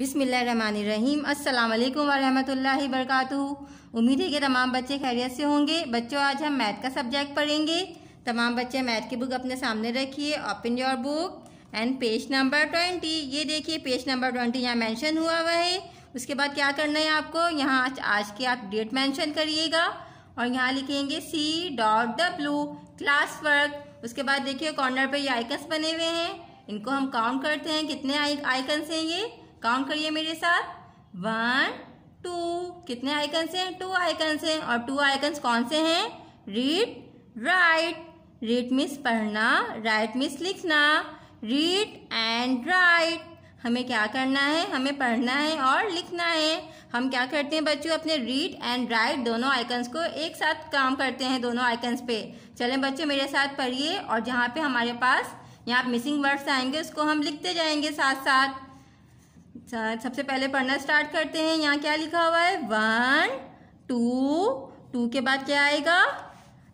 बिसमीम अल्लाम वरहमल उम्मीद है कि तमाम बच्चे खैरियत से होंगे बच्चों आज हम मैथ का सब्जेक्ट पढ़ेंगे तमाम बच्चे मैथ की बुक अपने सामने रखिए open your book and page number twenty ये देखिए पेज नंबर ट्वेंटी यहाँ मैंशन हुआ हुआ है उसके बाद क्या करना है आपको यहाँ आज, आज की आप डेट मैंशन करिएगा और यहाँ लिखेंगे C dot W class work उसके बाद देखिए कॉर्नर पर ये आइकन्स बने हुए हैं इनको हम काउंट करते हैं कितने आइकन्स हैं ये काउंट करिए मेरे साथ वन टू कितने आइकन्स हैं टू आइकन्स हैं और टू आइकन्स कौन से हैं रीड राइट रीड मीन्स पढ़ना राइट मीन्स लिखना रीड एंड राइट हमें क्या करना है हमें पढ़ना है और लिखना है हम क्या करते हैं बच्चों अपने रीड एंड राइट दोनों आइकन्स को एक साथ काम करते हैं दोनों आइकन्स पे चलें बच्चों मेरे साथ पढ़िए और जहाँ पे हमारे पास यहाँ मिसिंग वर्ड्स आएंगे उसको हम लिखते जाएंगे साथ साथ अच्छा, सबसे पहले पढ़ना स्टार्ट करते हैं यहाँ क्या लिखा हुआ है वन टू टू के बाद क्या आएगा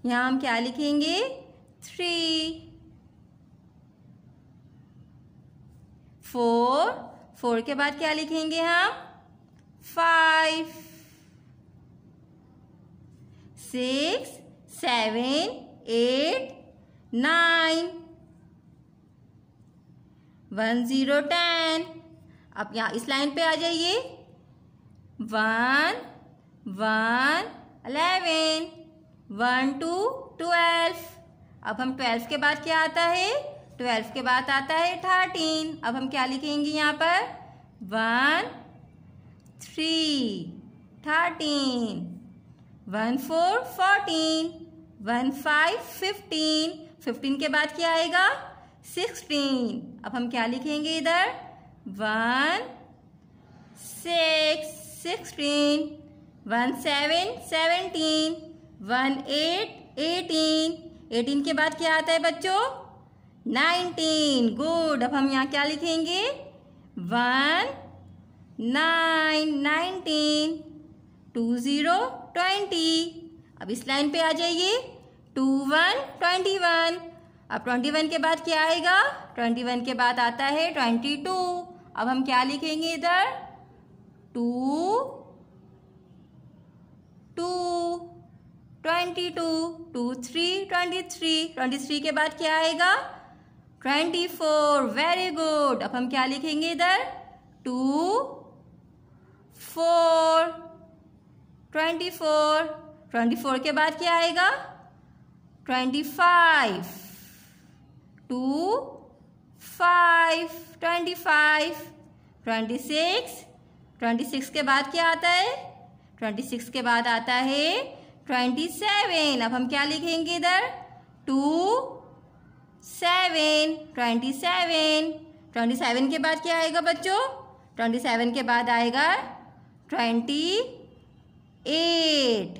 यहाँ हम क्या लिखेंगे थ्री फोर फोर के बाद क्या लिखेंगे हम five six seven eight nine one zero ten आप यहाँ इस लाइन पे आ जाइए one one eleven one two twelve अब हम ट्वेल्व के बाद क्या आता है ट्वेल्व के बाद आता है थर्टीन अब हम क्या लिखेंगे यहाँ पर one three thirteen one four fourteen one five fifteen fifteen के बाद क्या आएगा सिक्सटीन अब हम क्या लिखेंगे इधर one six sixteen one seven seventeen one eight eighteen eighteen के बाद क्या आता है बच्चों नाइनटीन गुड अब हम यहाँ क्या लिखेंगे one nine nineteen two zero twenty अब इस लाइन पे आ जाइए टू वन ट्वेंटी वन अब ट्वेंटी वन के बाद क्या आएगा ट्वेंटी वन के बाद आता है ट्वेंटी टू अब हम क्या लिखेंगे इधर two two twenty two two three twenty three twenty three के बाद क्या आएगा ट्वेंटी फोर वेरी गुड अब हम क्या लिखेंगे इधर two four twenty four twenty four के बाद क्या आएगा twenty five two five twenty five twenty six twenty six के बाद क्या आता है ट्वेंटी सिक्स के बाद आता है ट्वेंटी सेवन अब हम क्या लिखेंगे इधर two seven twenty seven twenty seven के बाद क्या आएगा बच्चों ट्वेंटी सेवन के बाद आएगा ट्वेंटी एट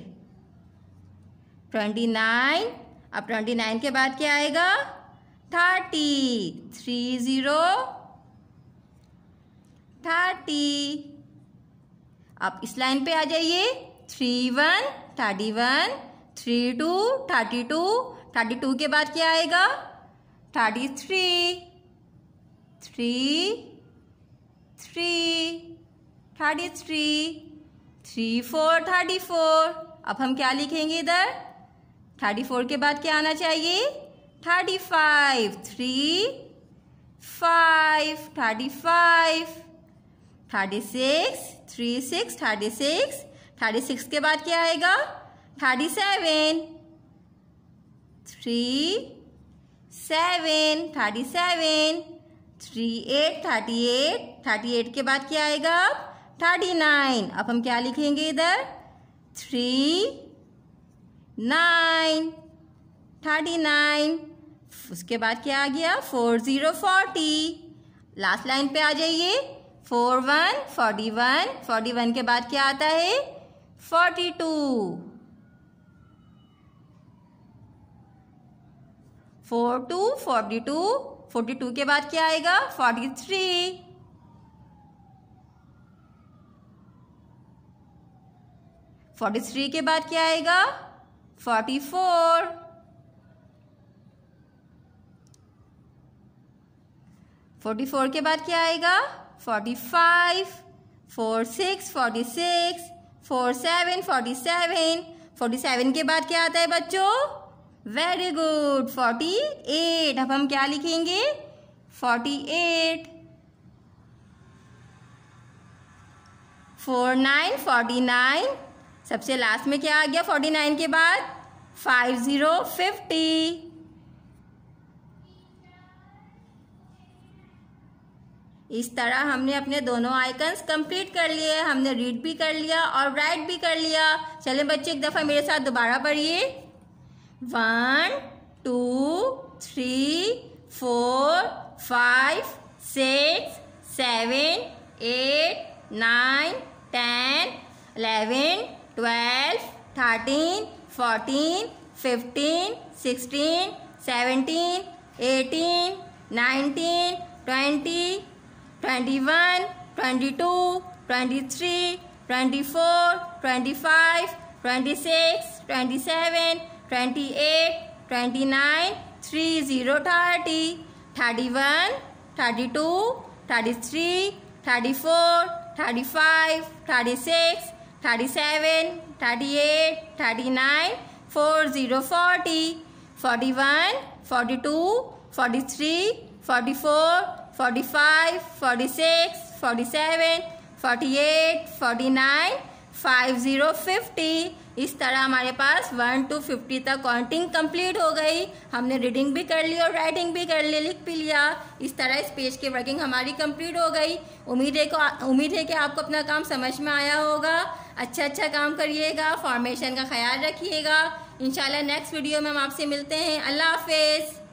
ट्वेंटी नाइन अब ट्वेंटी नाइन के बाद क्या आएगा थर्टी थ्री ज़ीरो थर्टी आप इस लाइन पे आ जाइए three one thirty one three two thirty two thirty two के बाद क्या आएगा thirty three three three thirty three three four thirty four अब हम क्या लिखेंगे इधर थर्टी फोर के बाद क्या आना चाहिए thirty five three five thirty five thirty six three six thirty six thirty six के बाद क्या आएगा thirty seven three seven thirty seven three eight thirty eight thirty eight के बाद क्या आएगा अब थर्टी नाइन अब हम क्या लिखेंगे इधर थ्री नाइन थर्टी नाइन उसके बाद क्या आ गया four zero forty last line पे आ जाइए four one forty one forty one के बाद क्या आता है forty two four two forty two forty two के बाद क्या आएगा फोर्टी थ्री फोर्टी थ्री के बाद क्या आएगा फोर्टी फोर फोर्टी फोर के बाद क्या आएगा forty five four six forty six four seven forty seven forty seven के बाद क्या आता है बच्चों वेरी गुड फोर्टी एट अब हम क्या लिखेंगे forty eight four nine forty nine सबसे लास्ट में क्या आ गया फोर्टी नाइन के बाद फाइव ज़ीरो फिफ्टी इस तरह हमने अपने दोनों आइकन्स कंप्लीट कर लिए हमने रीड भी कर लिया और राइट भी कर लिया चले बच्चे एक दफ़ा मेरे साथ दोबारा पढ़िए one two three four five six seven eight nine ten eleven twelve thirteen fourteen fifteen sixteen seventeen eighteen nineteen twenty 21, 22, 23, 24, 25, 26, 27, 28, 29, 30, 30, 31, 32, 33, 34, 35, 36, 37, 38, 39, 40, 40, 41, 42, 43, 44, forty five forty six forty seven forty eight forty nine five zero fifty इस तरह हमारे पास one two fifty तक counting complete हो गई हमने reading भी कर ली और राइटिंग भी कर ली लिख भी लिया इस तरह इस पेज की वर्किंग हमारी कंप्लीट हो गई उम्मीद है को उम्मीद है कि आपको अपना काम समझ में आया होगा अच्छा अच्छा काम करिएगा फॉर्मेशन का ख्याल रखिएगा इंशाल्लाह नेक्स्ट वीडियो में हम आपसे मिलते हैं अल्लाह हाफिज़